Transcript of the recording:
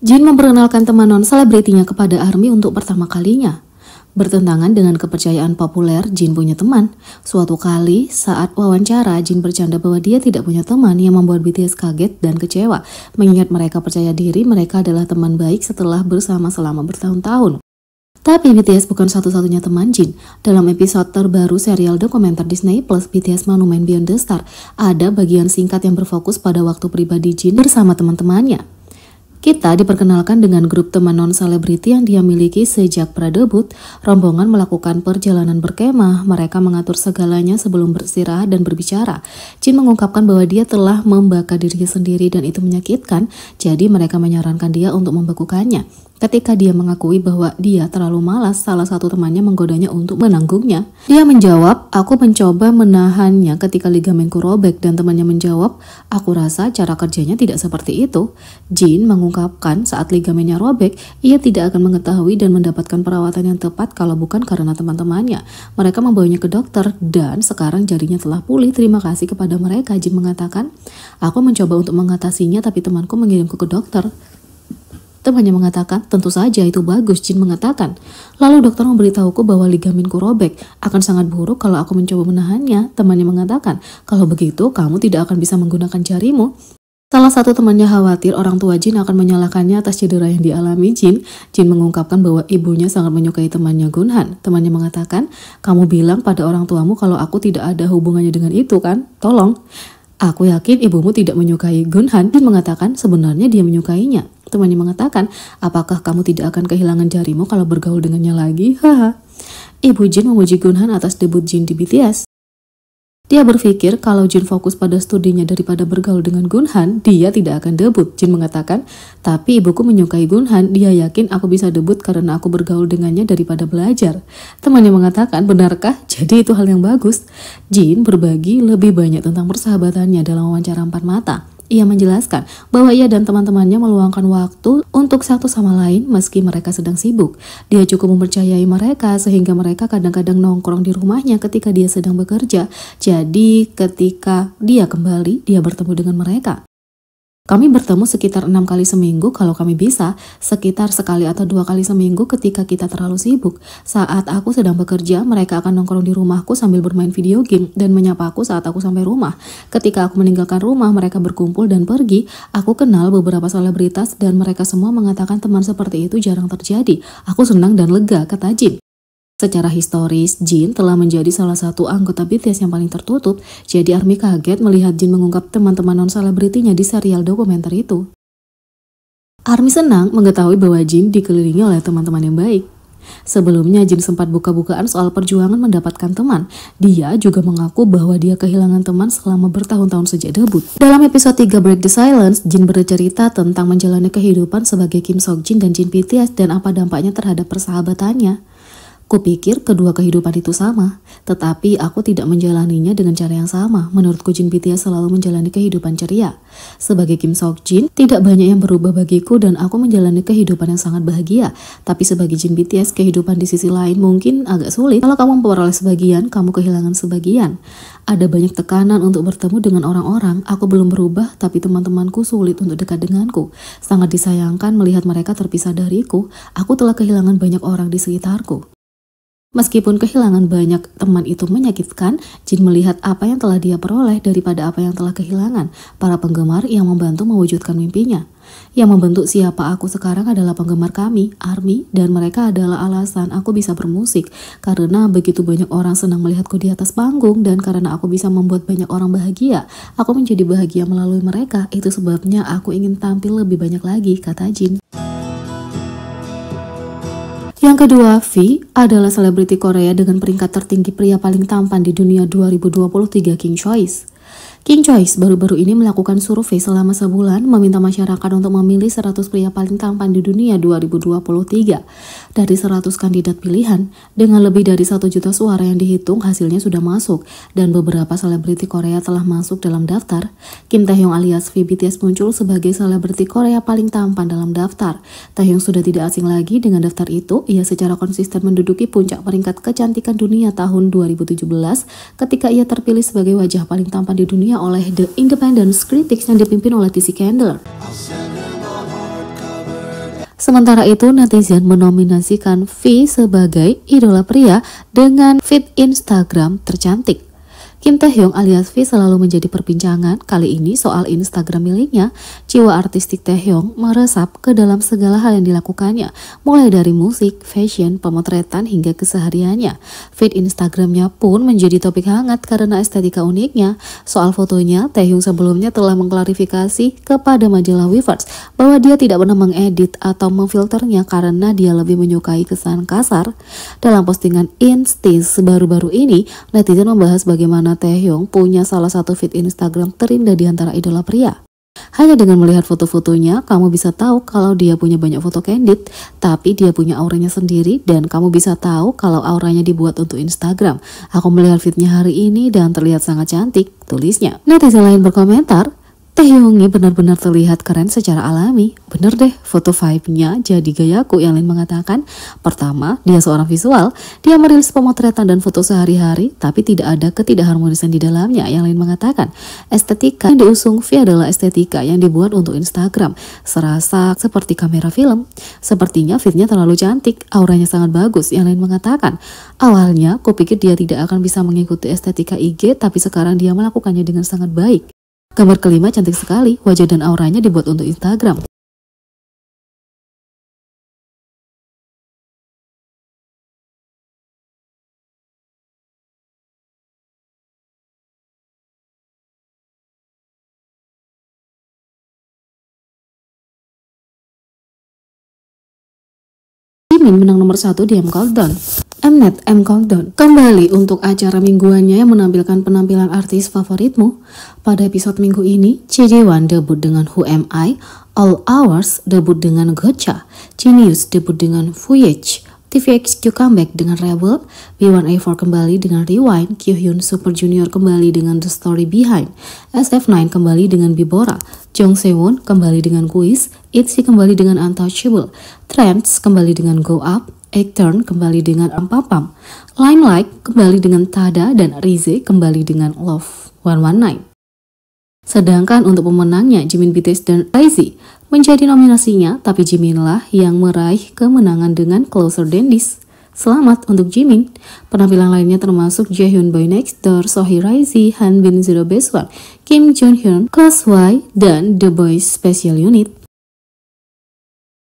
Jin memperkenalkan teman non-selebritinya kepada Army untuk pertama kalinya. Bertentangan dengan kepercayaan populer, Jin punya teman. Suatu kali, saat wawancara, Jin bercanda bahwa dia tidak punya teman yang membuat BTS kaget dan kecewa, mengingat mereka percaya diri mereka adalah teman baik setelah bersama selama bertahun-tahun. Tapi BTS bukan satu-satunya teman Jin. Dalam episode terbaru serial dokumenter Disney Plus BTS Monument Beyond the Star, ada bagian singkat yang berfokus pada waktu pribadi Jin bersama teman-temannya. Kita diperkenalkan dengan grup teman non-selebriti yang dia miliki sejak pradebut. Rombongan melakukan perjalanan berkemah, mereka mengatur segalanya sebelum bersirah dan berbicara. Jin mengungkapkan bahwa dia telah membakar diri sendiri dan itu menyakitkan, jadi mereka menyarankan dia untuk membekukannya. Ketika dia mengakui bahwa dia terlalu malas, salah satu temannya menggodanya untuk menanggungnya. Dia menjawab, aku mencoba menahannya ketika ligamenku robek dan temannya menjawab, aku rasa cara kerjanya tidak seperti itu. Jin mengungkapkan saat ligamennya robek, ia tidak akan mengetahui dan mendapatkan perawatan yang tepat kalau bukan karena teman-temannya. Mereka membawanya ke dokter dan sekarang jarinya telah pulih. Terima kasih kepada mereka. Jin mengatakan, aku mencoba untuk mengatasinya tapi temanku mengirimku ke dokter. Tem hanya mengatakan, tentu saja itu bagus, Jin mengatakan. Lalu dokter memberitahuku bahwa ligaminku robek, akan sangat buruk kalau aku mencoba menahannya. Temannya mengatakan, kalau begitu kamu tidak akan bisa menggunakan jarimu. Salah satu temannya khawatir orang tua Jin akan menyalahkannya atas cedera yang dialami Jin. Jin mengungkapkan bahwa ibunya sangat menyukai temannya Gunhan. Temannya mengatakan, kamu bilang pada orang tuamu kalau aku tidak ada hubungannya dengan itu kan? Tolong. Aku yakin ibumu tidak menyukai Gunhan dan mengatakan sebenarnya dia menyukainya. Temannya mengatakan, apakah kamu tidak akan kehilangan jarimu kalau bergaul dengannya lagi? Haha. Ibu Jin memuji Gunhan atas debut Jin di BTS. Dia berpikir kalau Jin fokus pada studinya daripada bergaul dengan Gunhan, dia tidak akan debut. Jin mengatakan, tapi ibuku menyukai Gunhan, dia yakin aku bisa debut karena aku bergaul dengannya daripada belajar. Temannya mengatakan, benarkah? Jadi itu hal yang bagus. Jin berbagi lebih banyak tentang persahabatannya dalam wawancara empat mata. Ia menjelaskan bahwa ia dan teman-temannya meluangkan waktu untuk satu sama lain meski mereka sedang sibuk. Dia cukup mempercayai mereka sehingga mereka kadang-kadang nongkrong di rumahnya ketika dia sedang bekerja. Jadi ketika dia kembali, dia bertemu dengan mereka. Kami bertemu sekitar enam kali seminggu kalau kami bisa, sekitar sekali atau dua kali seminggu ketika kita terlalu sibuk. Saat aku sedang bekerja, mereka akan nongkrong di rumahku sambil bermain video game dan menyapa aku saat aku sampai rumah. Ketika aku meninggalkan rumah, mereka berkumpul dan pergi. Aku kenal beberapa selebritas dan mereka semua mengatakan teman seperti itu jarang terjadi. Aku senang dan lega, kata Jim. Secara historis, Jin telah menjadi salah satu anggota BTS yang paling tertutup, jadi ARMY kaget melihat Jin mengungkap teman-teman non-selebritinya di serial dokumenter itu. ARMY senang mengetahui bahwa Jin dikelilingi oleh teman-teman yang baik. Sebelumnya Jin sempat buka-bukaan soal perjuangan mendapatkan teman. Dia juga mengaku bahwa dia kehilangan teman selama bertahun-tahun sejak debut. Dalam episode 3 Break the Silence, Jin bercerita tentang menjalani kehidupan sebagai Kim Seok Jin dan Jin BTS dan apa dampaknya terhadap persahabatannya. Kupikir kedua kehidupan itu sama, tetapi aku tidak menjalaninya dengan cara yang sama. Menurutku Jin Pitya selalu menjalani kehidupan ceria. Sebagai Kim Sok Jin, tidak banyak yang berubah bagiku dan aku menjalani kehidupan yang sangat bahagia. Tapi sebagai Jin BTS, kehidupan di sisi lain mungkin agak sulit. Kalau kamu memperoleh sebagian, kamu kehilangan sebagian. Ada banyak tekanan untuk bertemu dengan orang-orang. Aku belum berubah, tapi teman-temanku sulit untuk dekat denganku. Sangat disayangkan melihat mereka terpisah dariku. Aku telah kehilangan banyak orang di sekitarku. Meskipun kehilangan banyak teman itu menyakitkan, Jin melihat apa yang telah dia peroleh daripada apa yang telah kehilangan, para penggemar yang membantu mewujudkan mimpinya. Yang membentuk siapa aku sekarang adalah penggemar kami, ARMY, dan mereka adalah alasan aku bisa bermusik, karena begitu banyak orang senang melihatku di atas panggung, dan karena aku bisa membuat banyak orang bahagia, aku menjadi bahagia melalui mereka, itu sebabnya aku ingin tampil lebih banyak lagi, kata Jin. Yang kedua, V adalah selebriti Korea dengan peringkat tertinggi pria paling tampan di dunia 2023 King Choice. Choice baru-baru ini melakukan survei selama sebulan meminta masyarakat untuk memilih 100 pria paling tampan di dunia 2023. Dari 100 kandidat pilihan, dengan lebih dari 1 juta suara yang dihitung hasilnya sudah masuk dan beberapa selebriti Korea telah masuk dalam daftar. Kim Taehyung alias V BTS muncul sebagai selebriti Korea paling tampan dalam daftar. Taehyung sudah tidak asing lagi dengan daftar itu, ia secara konsisten menduduki puncak peringkat kecantikan dunia tahun 2017 ketika ia terpilih sebagai wajah paling tampan di dunia oleh The Independent Critics yang dipimpin oleh TC Candler. Sementara itu, netizen menominasikan V sebagai idola pria dengan feed Instagram tercantik. Kim Taehyung alias V selalu menjadi perbincangan kali ini soal Instagram miliknya. Jiwa artistik Taehyung meresap ke dalam segala hal yang dilakukannya, mulai dari musik, fashion, pemotretan hingga kesehariannya. Feed Instagramnya pun menjadi topik hangat karena estetika uniknya. Soal fotonya, Taehyung sebelumnya telah mengklarifikasi kepada majalah Weverse bahwa dia tidak pernah mengedit atau memfilternya karena dia lebih menyukai kesan kasar. Dalam postingan Instis baru-baru ini, netizen membahas bagaimana Yuna Taehyung punya salah satu feed Instagram terindah di antara idola pria. Hanya dengan melihat foto-fotonya, kamu bisa tahu kalau dia punya banyak foto candid, tapi dia punya auranya sendiri dan kamu bisa tahu kalau auranya dibuat untuk Instagram. Aku melihat fitnya hari ini dan terlihat sangat cantik, tulisnya. Netizen lain berkomentar, Taehyungi benar-benar terlihat keren secara alami. Bener deh, foto vibe-nya jadi gayaku yang lain mengatakan. Pertama, dia seorang visual. Dia merilis pemotretan dan foto sehari-hari, tapi tidak ada ketidakharmonisan di dalamnya yang lain mengatakan. Estetika yang diusung V adalah estetika yang dibuat untuk Instagram. Serasa seperti kamera film. Sepertinya fitnya terlalu cantik, auranya sangat bagus, yang lain mengatakan. Awalnya, kupikir dia tidak akan bisa mengikuti estetika IG, tapi sekarang dia melakukannya dengan sangat baik. Gambar kelima cantik sekali, wajah dan auranya dibuat untuk Instagram. Jimin menang nomor satu di M Countdown. Mnet M Countdown kembali untuk acara mingguannya yang menampilkan penampilan artis favoritmu. Pada episode minggu ini, CJ1 debut dengan Who Am I, All Hours debut dengan Gocha, Genius debut dengan Fuyage, TVXQ comeback dengan Rebel, B1A4 kembali dengan Rewind, Kyuhyun Super Junior kembali dengan The Story Behind, SF9 kembali dengan Bibora, Jong Sewon kembali dengan Quiz, ITZY kembali dengan Untouchable, Trends kembali dengan Go Up, Ekturn kembali dengan Ampapam, Limelight kembali dengan Tada, dan Rize kembali dengan Love 119. Sedangkan untuk pemenangnya, Jimin BTS dan Rize menjadi nominasinya, tapi Jimin lah yang meraih kemenangan dengan Closer Than Selamat untuk Jimin. Penampilan lainnya termasuk Jaehyun Boy Next Door, Sohee Rize, Han Bin Zero Best One, Kim Jonghyun, Hyun, Class dan The Boys Special Unit.